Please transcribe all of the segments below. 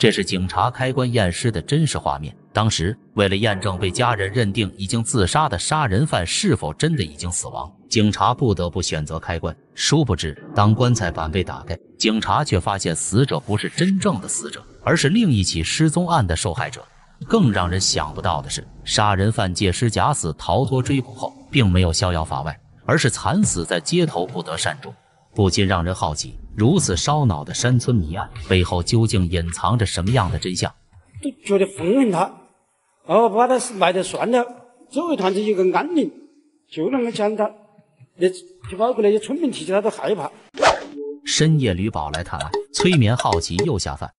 这是警察开棺验尸的真实画面。当时，为了验证被家人认定已经自杀的杀人犯是否真的已经死亡，警察不得不选择开棺。殊不知，当棺材板被打开，警察却发现死者不是真正的死者，而是另一起失踪案的受害者。更让人想不到的是，杀人犯借尸假死逃脱追捕后，并没有逍遥法外，而是惨死在街头，不得善终。不禁让人好奇，如此烧脑的山村谜案背后究竟隐藏着什么样的真相？都觉得封人他，哦，把他埋在算了，周围团子有个安宁，就那么简单。那就包括那些村民提起他都害怕。深夜吕宝来探案，催眠好奇又下饭。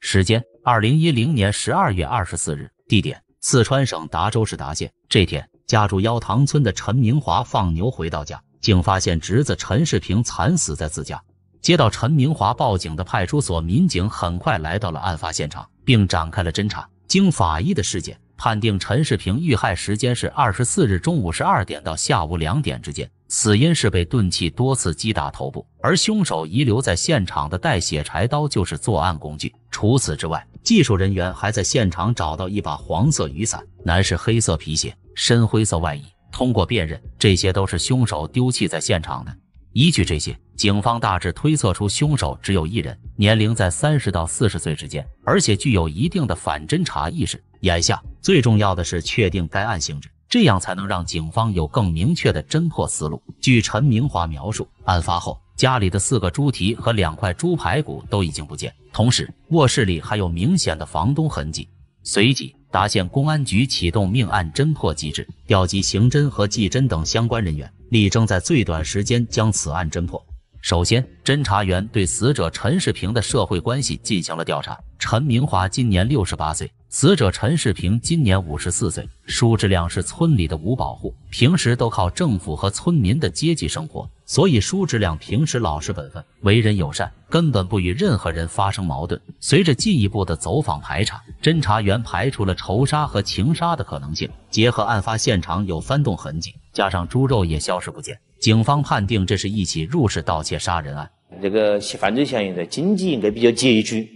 时间：二零一零年十二月二十四日。地点：四川省达州市达县。这天，家住腰塘村的陈明华放牛回到家。竟发现侄子陈世平惨死在自家。接到陈明华报警的派出所民警很快来到了案发现场，并展开了侦查。经法医的尸检，判定陈世平遇害时间是二十四日中午十二点到下午两点之间，死因是被钝器多次击打头部。而凶手遗留在现场的带血柴刀就是作案工具。除此之外，技术人员还在现场找到一把黄色雨伞、男士黑色皮鞋、深灰色外衣。通过辨认，这些都是凶手丢弃在现场的。依据这些，警方大致推测出凶手只有一人，年龄在三十到四十岁之间，而且具有一定的反侦查意识。眼下最重要的是确定该案性质，这样才能让警方有更明确的侦破思路。据陈明华描述，案发后家里的四个猪蹄和两块猪排骨都已经不见，同时卧室里还有明显的房东痕迹。随即。达县公安局启动命案侦破机制，调集刑侦和技侦等相关人员，力争在最短时间将此案侦破。首先，侦查员对死者陈世平的社会关系进行了调查。陈明华今年六十八岁，死者陈世平今年五十四岁。叔侄俩是村里的五保户，平时都靠政府和村民的接济生活，所以叔侄俩平时老实本分，为人友善，根本不与任何人发生矛盾。随着进一步的走访排查，侦查员排除了仇杀和情杀的可能性。结合案发现场有翻动痕迹，加上猪肉也消失不见。警方判定这是一起入室盗窃杀人案。这个犯罪嫌疑人经济应该比较拮据，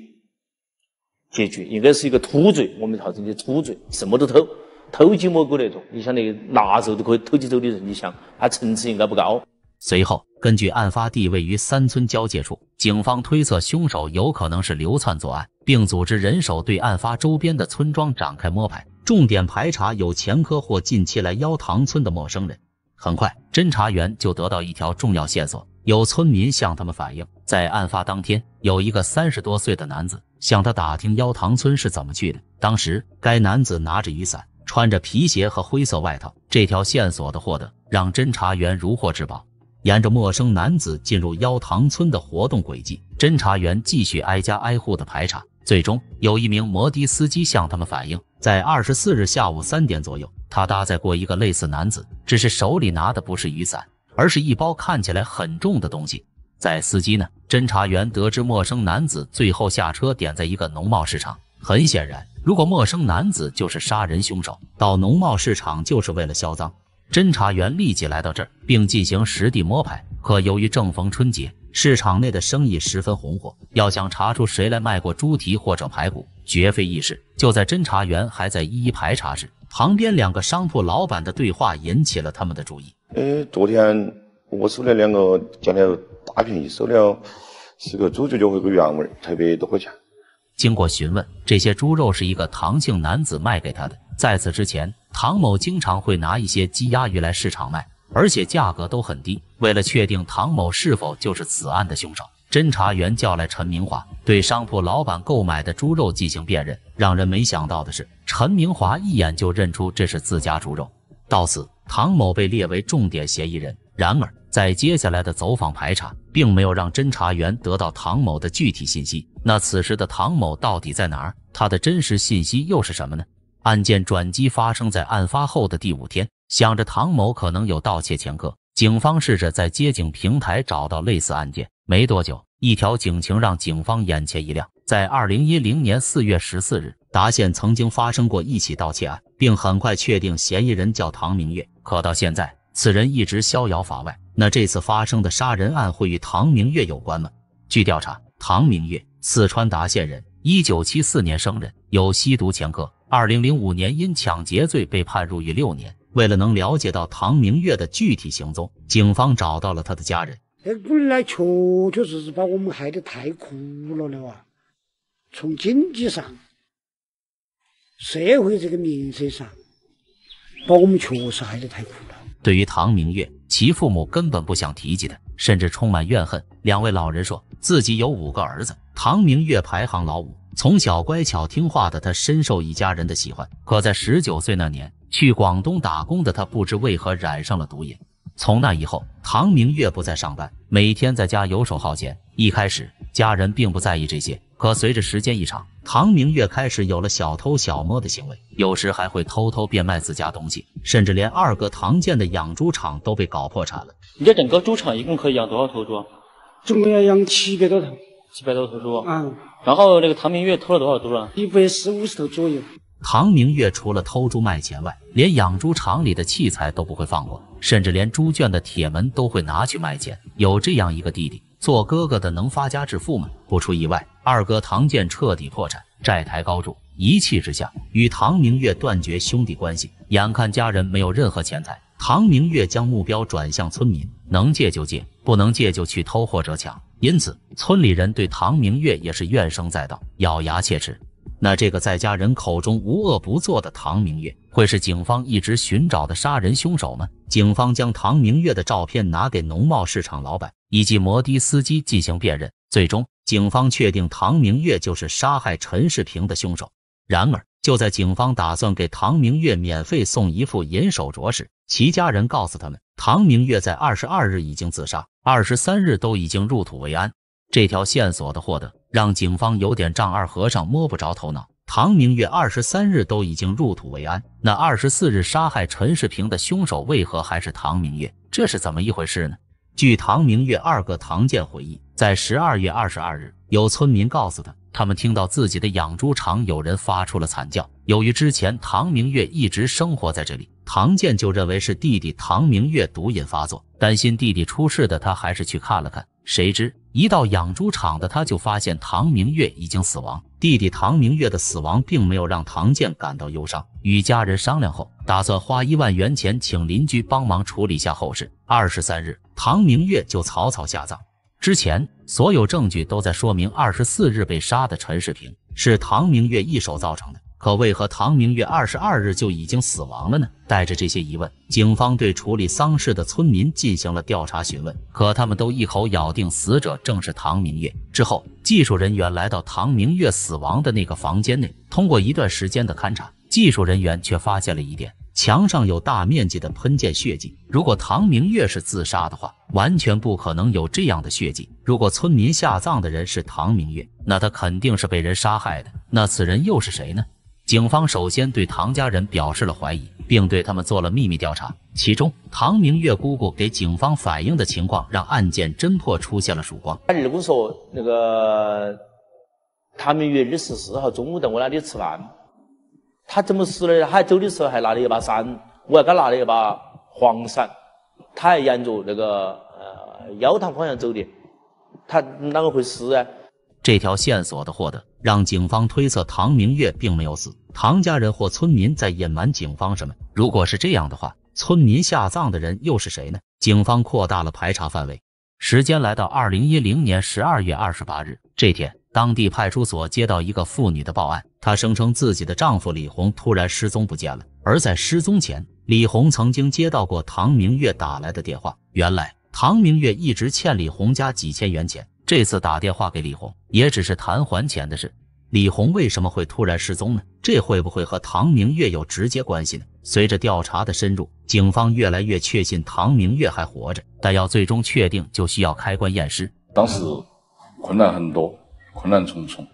拮据应该是一个土罪，我们号称的土罪，什么都偷，偷鸡摸狗那种。你想那拿手都可以偷起走的人，你想他层次应该不高。随后，根据案发地位于三村交界处，警方推测凶手有可能是流窜作案，并组织人手对案发周边的村庄展开摸排，重点排查有前科或近期来腰塘村的陌生人。很快，侦查员就得到一条重要线索：有村民向他们反映，在案发当天，有一个三十多岁的男子向他打听妖塘村是怎么去的。当时，该男子拿着雨伞，穿着皮鞋和灰色外套。这条线索的获得让侦查员如获至宝。沿着陌生男子进入妖塘村的活动轨迹，侦查员继续挨家挨户的排查。最终，有一名摩的司机向他们反映。在二十四日下午三点左右，他搭载过一个类似男子，只是手里拿的不是雨伞，而是一包看起来很重的东西。在司机呢？侦查员得知陌生男子最后下车点在一个农贸市场。很显然，如果陌生男子就是杀人凶手，到农贸市场就是为了销赃。侦查员立即来到这儿，并进行实地摸排。可由于正逢春节。市场内的生意十分红火，要想查出谁来卖过猪蹄或者排骨，绝非易事。就在侦查员还在一一排查时，旁边两个商铺老板的对话引起了他们的注意。哎，昨天我收了两个，捡了大便宜，收了是个猪脚脚和个原味，特别多块钱。经过询问，这些猪肉是一个唐姓男子卖给他的。在此之前，唐某经常会拿一些鸡鸭鱼来市场卖。而且价格都很低。为了确定唐某是否就是此案的凶手，侦查员叫来陈明华，对商铺老板购买的猪肉进行辨认。让人没想到的是，陈明华一眼就认出这是自家猪肉。到此，唐某被列为重点嫌疑人。然而，在接下来的走访排查，并没有让侦查员得到唐某的具体信息。那此时的唐某到底在哪？儿？他的真实信息又是什么呢？案件转机发生在案发后的第五天。想着唐某可能有盗窃前科，警方试着在接警平台找到类似案件。没多久，一条警情让警方眼前一亮：在二零一零年四月十四日，达县曾经发生过一起盗窃案，并很快确定嫌疑人叫唐明月。可到现在，此人一直逍遥法外。那这次发生的杀人案会与唐明月有关吗？据调查，唐明月，四川达县人，一九七四年生人，有吸毒前科，二零零五年因抢劫罪被判入狱六年。为了能了解到唐明月的具体行踪，警方找到了他的家人。那姑娘那确确实实把我们害得太苦了了哇！从经济上、社会这个名声上，把我们确实害得太苦了。对于唐明月，其父母根本不想提及他，甚至充满怨恨。两位老人说自己有五个儿子，唐明月排行老五。从小乖巧听话的他，深受一家人的喜欢。可在十九岁那年，去广东打工的他不知为何染上了毒瘾。从那以后，唐明月不再上班，每天在家游手好闲。一开始，家人并不在意这些，可随着时间一长，唐明月开始有了小偷小摸的行为，有时还会偷偷变卖自家东西，甚至连二哥唐建的养猪场都被搞破产了。你这整个猪场一共可以养多少头猪啊？总共要养七百多头，七百多头猪啊。嗯。然后那个唐明月偷了多少猪啊？一百四五十头左右。唐明月除了偷猪卖钱外，连养猪场里的器材都不会放过，甚至连猪圈的铁门都会拿去卖钱。有这样一个弟弟，做哥哥的能发家致富吗？不出意外，二哥唐建彻底破产，债台高筑，一气之下与唐明月断绝兄弟关系。眼看家人没有任何钱财，唐明月将目标转向村民，能借就借，不能借就去偷或者抢。因此，村里人对唐明月也是怨声载道，咬牙切齿。那这个在家人口中无恶不作的唐明月，会是警方一直寻找的杀人凶手吗？警方将唐明月的照片拿给农贸市场老板以及摩的司机进行辨认，最终警方确定唐明月就是杀害陈世平的凶手。然而，就在警方打算给唐明月免费送一副银手镯时，其家人告诉他们，唐明月在二十二日已经自杀，二十三日都已经入土为安。这条线索的获得让警方有点丈二和尚摸不着头脑。唐明月二十三日都已经入土为安，那二十四日杀害陈世平的凶手为何还是唐明月？这是怎么一回事呢？据唐明月二哥唐建回忆，在十二月二十二日，有村民告诉他，他们听到自己的养猪场有人发出了惨叫。由于之前唐明月一直生活在这里，唐建就认为是弟弟唐明月毒瘾发作，担心弟弟出事的他还是去看了看，谁知。一到养猪场的他，就发现唐明月已经死亡。弟弟唐明月的死亡并没有让唐健感到忧伤。与家人商量后，打算花一万元钱请邻居帮忙处理下后事。二十三日，唐明月就草草下葬。之前所有证据都在说明，二十四日被杀的陈世平是唐明月一手造成的。可为何唐明月二十二日就已经死亡了呢？带着这些疑问，警方对处理丧事的村民进行了调查询问。可他们都一口咬定死者正是唐明月。之后，技术人员来到唐明月死亡的那个房间内，通过一段时间的勘查，技术人员却发现了一点：墙上有大面积的喷溅血迹。如果唐明月是自杀的话，完全不可能有这样的血迹。如果村民下葬的人是唐明月，那他肯定是被人杀害的。那此人又是谁呢？警方首先对唐家人表示了怀疑，并对他们做了秘密调查。其中，唐明月姑姑给警方反映的情况，让案件侦破出现了曙光。二姑说，那个唐明月二十四号中午在我那里吃饭，他怎么死的？他走的时候还拿了一把伞，我还给他拿了一把黄伞，他还沿着那个呃腰塘方向走的，他啷个会死啊？这条线索的获得，让警方推测唐明月并没有死，唐家人或村民在隐瞒警方什么？如果是这样的话，村民下葬的人又是谁呢？警方扩大了排查范围，时间来到二零一零年十二月二十八日。这天，当地派出所接到一个妇女的报案，她声称自己的丈夫李红突然失踪不见了。而在失踪前，李红曾经接到过唐明月打来的电话。原来，唐明月一直欠李红家几千元钱。这次打电话给李红，也只是谈还钱的事。李红为什么会突然失踪呢？这会不会和唐明月有直接关系呢？随着调查的深入，警方越来越确信唐明月还活着，但要最终确定，就需要开棺验尸。当时困难很多，困难重重，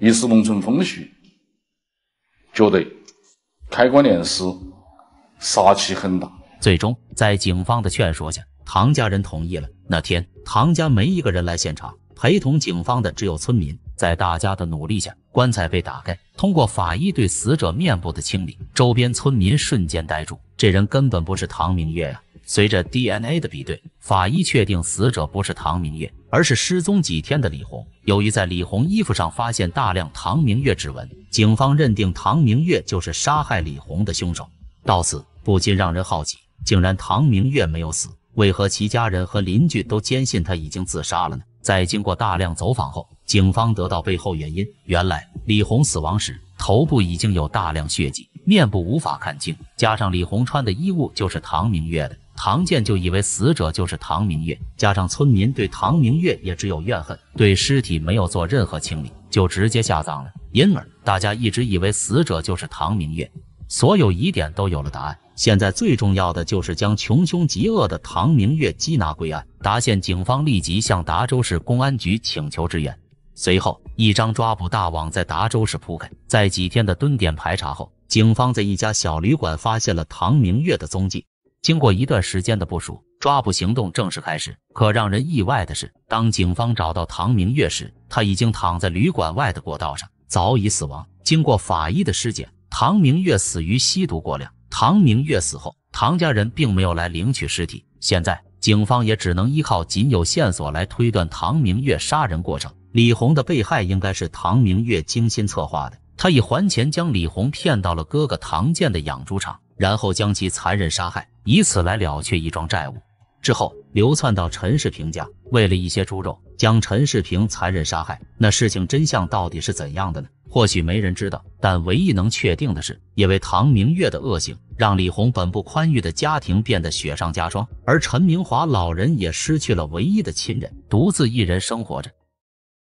一是农村风俗，觉得开棺验尸杀气很大。最终，在警方的劝说下，唐家人同意了。那天。唐家没一个人来现场，陪同警方的只有村民。在大家的努力下，棺材被打开。通过法医对死者面部的清理，周边村民瞬间呆住：这人根本不是唐明月呀！随着 DNA 的比对，法医确定死者不是唐明月，而是失踪几天的李红。由于在李红衣服上发现大量唐明月指纹，警方认定唐明月就是杀害李红的凶手。到此，不禁让人好奇：竟然唐明月没有死？为何其家人和邻居都坚信他已经自杀了呢？在经过大量走访后，警方得到背后原因。原来李红死亡时头部已经有大量血迹，面部无法看清，加上李红穿的衣物就是唐明月的，唐建就以为死者就是唐明月。加上村民对唐明月也只有怨恨，对尸体没有做任何清理，就直接下葬了。因而大家一直以为死者就是唐明月。所有疑点都有了答案。现在最重要的就是将穷凶极恶的唐明月缉拿归案。达县警方立即向达州市公安局请求支援。随后，一张抓捕大网在达州市铺开。在几天的蹲点排查后，警方在一家小旅馆发现了唐明月的踪迹。经过一段时间的部署，抓捕行动正式开始。可让人意外的是，当警方找到唐明月时，他已经躺在旅馆外的过道上，早已死亡。经过法医的尸检。唐明月死于吸毒过量。唐明月死后，唐家人并没有来领取尸体。现在，警方也只能依靠仅有线索来推断唐明月杀人过程。李红的被害应该是唐明月精心策划的。他以还钱将李红骗到了哥哥唐建的养猪场，然后将其残忍杀害，以此来了却一桩债务。之后。流窜到陈世平家，为了一些猪肉，将陈世平残忍杀害。那事情真相到底是怎样的呢？或许没人知道，但唯一能确定的是，因为唐明月的恶行，让李红本不宽裕的家庭变得雪上加霜，而陈明华老人也失去了唯一的亲人，独自一人生活着。